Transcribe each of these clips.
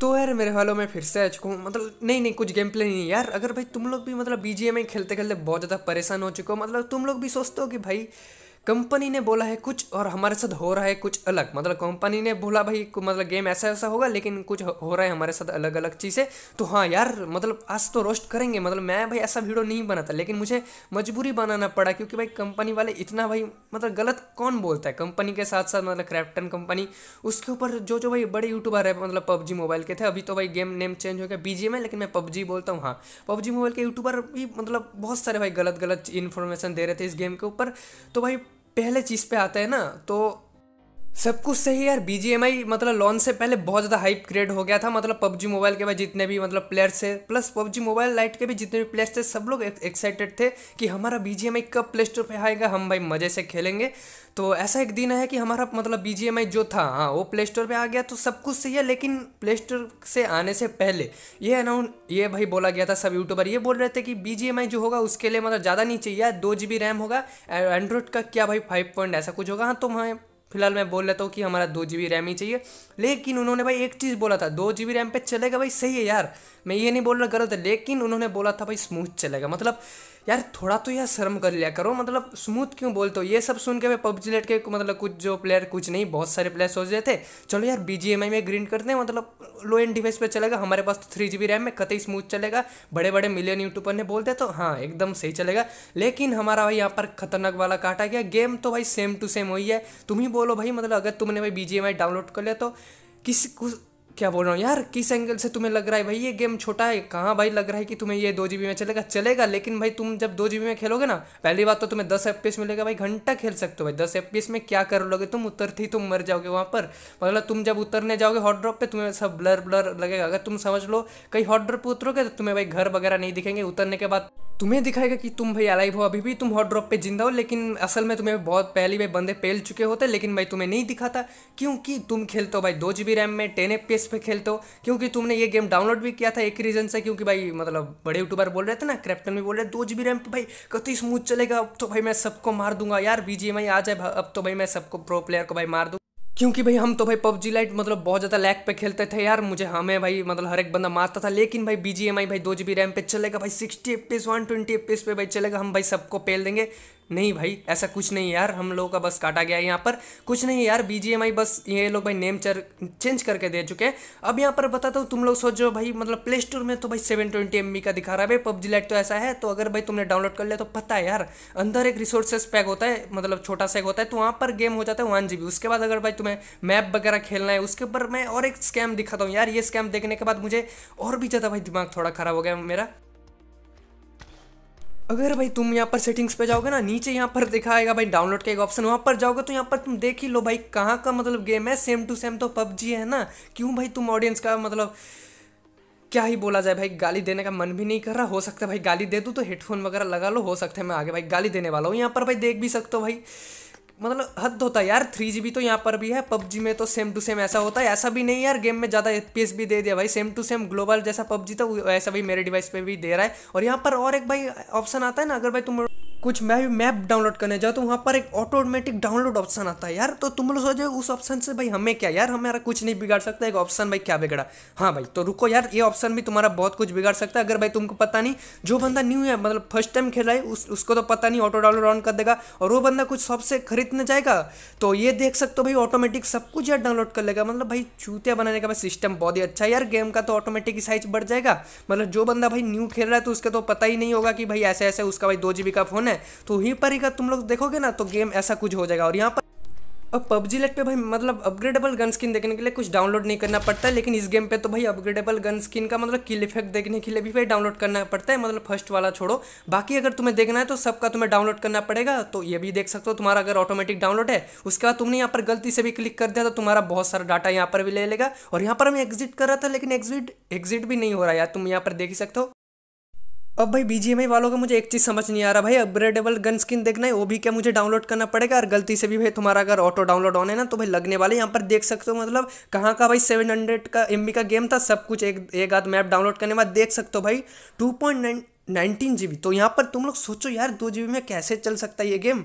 तो यार मेरे वालों में फिर से आ चुका हूँ मतलब नहीं नहीं कुछ गेम प्ले नहीं यार अगर भाई तुम लोग भी मतलब बी में खेलते खेलते बहुत ज़्यादा परेशान हो चुके हो मतलब तुम लोग भी सोचते हो कि भाई कंपनी ने बोला है कुछ और हमारे साथ हो रहा है कुछ अलग मतलब कंपनी ने बोला भाई मतलब गेम ऐसा ऐसा होगा लेकिन कुछ हो रहा है हमारे साथ अलग अलग चीज़ें तो हाँ यार मतलब आज तो रोस्ट करेंगे मतलब मैं भाई ऐसा वीडियो नहीं बनाता लेकिन मुझे मजबूरी बनाना पड़ा क्योंकि भाई कंपनी वाले इतना भाई मतलब गलत कौन बोलता है कंपनी के साथ साथ मतलब क्रैप्टन कंपनी उसके ऊपर जो जो भाई बड़े यूट्यूबर है मतलब पबजी मोबाइल के थे अभी तो भाई गेम नेम चेंज हो गया बीजे में लेकिन मैं पबजी बोलता हूँ हाँ पबजी मोबाइल के यूट्यूबर भी मतलब बहुत सारे भाई गलत गलत इन्फॉर्मेशन दे रहे थे इस गेम के ऊपर तो भाई पहले चीज़ पे आते हैं ना तो सब कुछ सही यार आई मतलब लॉन्च से पहले बहुत ज़्यादा हाइप क्रिएट हो गया था मतलब पबजी मोबाइल के बाद जितने भी मतलब प्लेयर्स थे प्लस पबजी मोबाइल लाइट के भी जितने भी प्लेयर्स थे सब लोग एक्साइटेड थे कि हमारा आई कब प्ले स्टोर पर आएगा हम भाई मज़े से खेलेंगे तो ऐसा एक दिन है कि हमारा मतलब बी जो था हाँ वो प्ले स्टोर पर आ गया तो सब कुछ सही है लेकिन प्ले स्टोर से आने से पहले ये अनाउंस ये भाई बोला गया था सब यूट्यूबर ये बोल रहे थे कि बी जो होगा उसके लिए मतलब ज़्यादा नहीं चाहिए दो जी रैम होगा एंड्रॉयड का क्या भाई फाइव पॉइंट ऐसा कुछ होगा हाँ तो मैं फिलहाल मैं बोल लेता हूँ कि हमारा दो जी रैम ही चाहिए लेकिन उन्होंने भाई एक चीज़ बोला था दो जी रैम पे चलेगा भाई सही है यार मैं ये नहीं बोल रहा गलत है लेकिन उन्होंने बोला था भाई स्मूथ चलेगा मतलब यार थोड़ा तो यार शर्म कर लिया करो मतलब स्मूथ क्यों बोलते हो ये सब सुन के मैं पबजी लेट के मतलब कुछ जो प्लेयर कुछ नहीं बहुत सारे प्लेयर सोच रहे थे चलो यार बी जी एम आई में ग्रीन करते हैं मतलब लो एंड डिवाइस पर चलेगा हमारे पास तो थ्री जी बी रैम में कतई स्मूथ चलेगा बड़े बड़े मिलियन यूट्यूबर ने बोलते तो हाँ एकदम सही चलेगा लेकिन हमारा भाई यहाँ पर खतरनाक वाला काटा गया गेम तो भाई सेम टू सेम वही है तुम ही बोलो भाई मतलब अगर तुमने भाई B G M I download कर लिया तो किसी कुछ क्या बोल रहा हूँ यार किस एंगल से तुम्हें लग रहा है भाई ये गेम छोटा है कहाँ भाई लग रहा है कि तुम्हें ये दो जी में चलेगा चलेगा लेकिन भाई तुम जब दो जी में खेलोगे ना पहली बात तो तुम्हें दस एफ मिलेगा भाई घंटा खेल सकते हो भाई दस एफ में क्या कर लोगे तुम उतरते ही तुम मर जाओगे वहाँ पर मतलब तुम जब उतरने जाओगे हॉट ड्रॉप पर तुम्हें सब ब्लर ब्लर लगेगा अगर तुम समझ लो कहीं हॉट ड्रॉप उतरोगे तो तुम्हें भाई घर वगैरह नहीं दिखेंगे उतरने के बाद तुम्हें दिखाएगा कि तुम भाई अलाइव हो अभी भी तुम हॉट ड्रॉप पे जिंदा हो लेकिन असल में तुम्हें बहुत पहले भाई बंदे पेल चुके होते लेकिन भाई तुम्हें नहीं दिखाता क्योंकि तुम खेलते हो भाई दो जी रैम में टेन एफ पे खेलते हो क्योंकि तुमने ये गेम डाउनलोड भी किया था एक रीज़न से क्योंकि भाई मतलब बड़े यूट्यूबर बोल रहे थे ना क्रैप्टन भी बोल रहे दो जी रैम पर भाई कति स्मूथ चलेगा अब तो भाई मैं सबको मार दूंगा यार बी आ जाए अब तो भाई मैं सबको प्रो प्लेयर को भाई मार दूँ क्योंकि भाई हम तो भाई पबजी लाइट मतलब बहुत ज़्यादा लैग पे खेलते थे यार मुझे हमें भाई मतलब हर एक बंदा मारता था लेकिन भाई बी जी एम आई भाई दो जी बी रैम पे चलेगा भाई sixty F P S one twenty F P पे भाई चलेगा हम भाई सबको पेल देंगे नहीं भाई ऐसा कुछ नहीं यार हम लोगों का बस काटा गया यहाँ पर कुछ नहीं यार बी बस ये लोग भाई नेम चर चेंज करके दे चुके हैं अब यहाँ पर बताता हूँ तुम लोग सोचो भाई मतलब प्ले स्टोर में तो भाई सेवन ट्वेंटी का दिखा रहा है भाई पबजी लाइट तो ऐसा है तो अगर भाई तुमने डाउनलोड कर लिया तो पता है यार अंदर एक रिसोर्सेस पैक होता है मतलब छोटा सा एक होता है तो वहाँ पर गेम हो जाता है वन जी उसके बाद अगर भाई तुम्हें मैप वगैरह खेलना है उसके ऊपर मैं और एक स्कैम दिखाता हूँ यार ये स्कैम देखने के बाद मुझे और भी ज़्यादा भाई दिमाग थोड़ा खराब हो गया मेरा अगर भाई तुम यहाँ पर सेटिंग्स पे जाओगे ना नीचे यहाँ पर दिखाएगा भाई डाउनलोड का एक ऑप्शन वहाँ पर जाओगे तो यहाँ पर तुम देख ही लो भाई कहाँ का मतलब गेम है सेम टू सेम तो पबजी है ना क्यों भाई तुम ऑडियंस का मतलब क्या ही बोला जाए भाई गाली देने का मन भी नहीं कर रहा हो सकता है भाई गाली दे दूँ तो हेडफोन वगैरह लगा लो हो सकता है मैं आगे भाई गाली देने वाला हूँ यहाँ पर भाई देख भी सकते हो भाई मतलब हद होता है यार थ्री जी तो यहाँ पर भी है पबजी में तो सेम टू सेम ऐसा होता है ऐसा भी नहीं यार गेम में ज़्यादा एफ भी दे दिया भाई सेम टू सेम ग्लोबल जैसा पबजी था तो ऐसा भी मेरे डिवाइस पे भी दे रहा है और यहाँ पर और एक भाई ऑप्शन आता है ना अगर भाई तुम कुछ मैं भी मैप डाउनलोड करने जाओ तो वहाँ पर एक ऑटोमेटिक डाउनलोड ऑप्शन आता है यार तो तुम लोग सोचो उस ऑप्शन से भाई हमें क्या यार हमारा कुछ नहीं बिगाड़ सकता एक ऑप्शन भाई क्या बिगड़ा हाँ भाई तो रुको यार ये ऑप्शन भी तुम्हारा बहुत कुछ बिगाड़ सकता है अगर भाई तुमको पता नहीं जो बंदा न्यू है मतलब फर्स्ट टाइम खेल रहा है उस, उसको तो पता नहीं ऑटो डाउनलोड ऑन कर देगा और वो बंदा कुछ शॉप से खरीदने जाएगा तो ये देख सकते हो भाई ऑटोमेटिक सब कुछ यार डाउनलोड कर लेगा मतलब भाई चूतिया बनाने का भाई सिस्टम बहुत ही अच्छा है यार गेम का तो ऑटोमेटिक साइज बढ़ जाएगा मतलब जो बंदा भाई न्यू खेल रहा है तो उसका तो पता ही नहीं होगा कि भाई ऐसे ऐसे उसका भाई दो जी का फोन है है तो वहीं पर ही तुम लोग देखोगे ना तो गेम ऐसा कुछ हो जाएगा और यहाँ पर अब पबजी लेट पे भाई मतलब अपग्रेडेबल गन स्किन देखने के लिए कुछ डाउनलोड नहीं करना पड़ता है लेकिन इस गेम पे तो भाई अपग्रेडेबल गन स्किन का मतलब किल इफेक्ट देखने के लिए भी भाई डाउनलोड करना पड़ता है मतलब फर्स्ट वाला छोड़ो बाकी अगर तुम्हें देखना है तो सबका तुम्हें डाउनलोड करना पड़ेगा तो ये भी देख सकते हो तुम्हारा अगर ऑटोमेटिक डाउनलोड है उसके बाद तुमने यहाँ पर गलती से भी क्लिक कर दिया तो तुम्हारा बहुत सारा डाटा यहाँ पर भी ले लेगा और यहाँ पर हमें एग्जिट कर रहा था लेकिन एग्जिट एग्जिट भी नहीं हो रहा यार तुम यहाँ पर देख ही सकते हो अब भाई बीजीएमआई वालों का मुझे एक चीज़ समझ नहीं आ रहा भाई अपग्रेडेबल गन स्किन देखना है वो भी क्या मुझे डाउनलोड करना पड़ेगा और गलती से भी भाई तुम्हारा अगर ऑटो डाउनलोड ऑन है ना तो भाई लगने वाले यहाँ पर देख सकते हो मतलब कहाँ का भाई सेवन हंड्रेड का एम का गेम था सब कुछ एक एक आध मैप डाउनलोड करने बाद देख सकते हो भाई two point nine nineteen G तो यहाँ पर तुम लोग सोचो यार दो जी में कैसे चल सकता है ये गेम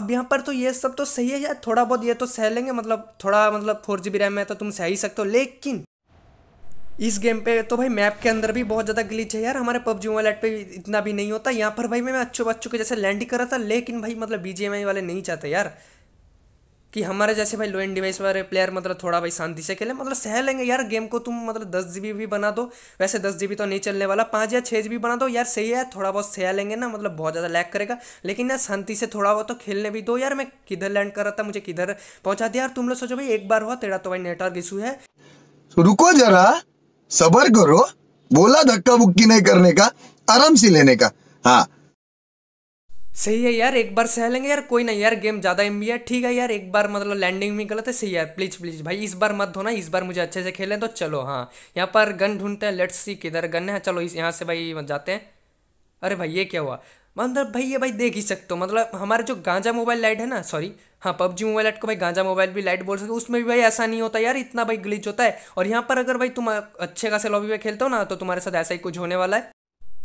अब यहाँ पर तो ये सब तो सही है यार थोड़ा बहुत ये तो सह लेंगे मतलब थोड़ा मतलब फोर जी रैम में तो तुम सह ही सकते हो लेकिन इस गेम पे तो भाई मैप के अंदर भी बहुत ज़्यादा ग्लिच है यार हमारे पबजी मोबाइल पे इतना भी नहीं होता यहाँ पर भाई मैं अच्छों बच्चों के जैसे लैंड ही कर रहा था लेकिन भाई मतलब बी वाले नहीं चाहते यार कि हमारे जैसे भाई लो एंड डिवाइस वाले प्लेयर मतलब थोड़ा भाई शांति से खेले मतलब सह लेंगे यार गेम को तुम मतलब दस जी भी बना दो वैसे दस जी तो नहीं चलने वाला पाँच या छः जी बना दो यार सही है थोड़ा बहुत सह लेंगे ना मतलब बहुत ज़्यादा लैक करेगा लेकिन यार शांति से थोड़ा बहुत तो खेलने भी दो यार मैं किधर लैंड कर रहा था मुझे किधर पहुँचा दिया यार तुम लोग सोचो भाई एक बार हुआ तेरा तो भाई नेटवर्क इशू है रुको जरा सबर करो बोला धक्का बुक्की नहीं करने का आराम से लेने का हाँ सही है यार एक बार सह लेंगे यार कोई नहीं यार गेम ज़्यादा एम है ठीक है यार एक बार मतलब लैंडिंग में गलत है सही है प्लीज प्लीज भाई इस बार मत धोना इस बार मुझे अच्छे से खेलें तो चलो हाँ यहाँ पर गन ढूंढते हैं लेट्स सी किधर गन है चलो इस यहाँ से भाई जाते हैं अरे भाई ये क्या हुआ मतलब भाई ये भाई देख ही सकते हो मतलब हमारे जो गांजा मोबाइल लाइट है ना सॉरी हाँ पबजी मोबाइल लाइट को भाई गांजा मोबाइल भी लाइट बोल सकते हो उसमें भी भाई ऐसा नहीं होता यार इतना भाई ग्लिच होता है और यहाँ पर अगर भाई तुम अच्छे खासे लॉबी में खेलते हो ना तो तुम्हारे साथ ऐसा ही कुछ होने वाला है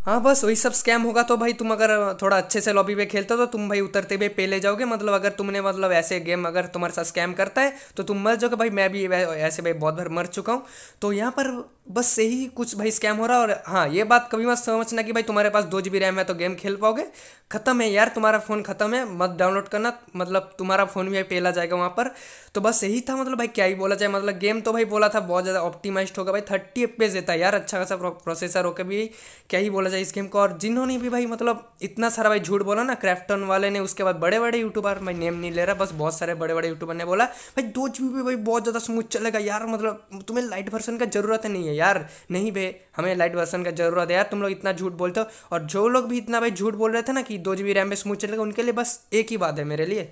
हाँ बस वही सब स्कैम होगा तो भाई तुम अगर थोड़ा अच्छे से लॉबी पे खेलते हो तो तुम भाई उतरते हुए पे ले जाओगे मतलब अगर तुमने मतलब ऐसे गेम अगर तुम्हारे साथ स्कैम करता है तो तुम मर जाओगे भाई मैं भी ऐसे भाई बहुत बार मर चुका हूँ तो यहाँ पर बस यही कुछ भाई स्कैम हो रहा है और हाँ ये बात कभी मत समझना कि भाई तुम्हारे पास दो जी बी रैम है तो गेम खेल पाओगे ख़त्म है यार तुम्हारा फ़ोन ख़त्म है मत डाउनलोड करना मतलब तुम्हारा फ़ोन भी पेला जाएगा वहाँ पर तो बस यही था मतलब भाई क्या ही बोला जाए मतलब गेम तो भाई बोला था बहुत ज़्यादा ऑप्टिमाइज्ड होगा भाई थर्टी एफ देता है यार अच्छा खासा प्रोसेसर होकर भी क्या ही बोला जाए इस गेम को और जिन्होंने भी भाई मतलब इतना सारा भाई झूठ बोला ना क्रैफ्टन वाले ने उसके बाद बड़े बड़े यूट्यूबर मैं नेम नहीं ले रहा बस बहुत सारे बड़े बड़े यूट्यूबर ने बोला भाई दो जी बी भाई बहुत ज़्यादा स्मूथ चलेगा यार मतलब तुम्हें लाइट वर्सन का ज़रूरत नहीं है यार नहीं भे हमें लाइट वर्सन का ज़रूरत है यार तुम लोग इतना झूठ बोलते हो और जो लोग भी इतना भाई झूठ बोल रहे थे ना कि दो जीबी रैम में स्मूथ चलेगा उनके लिए बस एक ही बात है मेरे लिए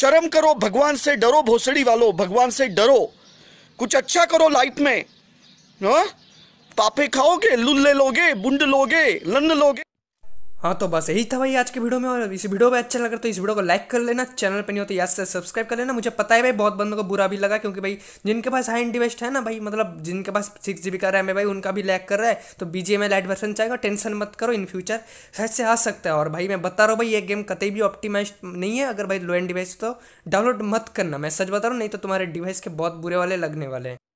शर्म करो भगवान से डरो भोसड़ी वालों भगवान से डरो कुछ अच्छा करो लाइफ में ना? हाँ? पापे खाओगे लुल्ले लोगे बुंड लोगे लन लोगे हाँ तो बस यही था भाई आज के वीडियो में और इस वीडियो में अच्छा लगा तो इस वीडियो को लाइक कर लेना चैनल पर नहीं होते तो याद से सब्सक्राइब कर लेना मुझे पता है भाई बहुत बंदों को बुरा भी लगा क्योंकि भाई जिनके पास हाई इंडिवेस्ट है ना भाई मतलब जिनके पास सिक्स जी बी का रैम है भाई उनका भी लैक कर रहा है तो बीजेम लाइट वर्सन चाहेगा टेंशन मत करो इन फ्यूचर शायद से आ सकता है और भाई मैं बता रहा हूँ भाई ये गेम कतई भी ऑप्टिमाइज नहीं है अगर भाई लो एंड डिवाइस तो डाउनलोड मत करना मैं सच बता रहा हूँ नहीं तो तुम्हारे डिवाइस के बहुत बुरे वाले लगने वाले हैं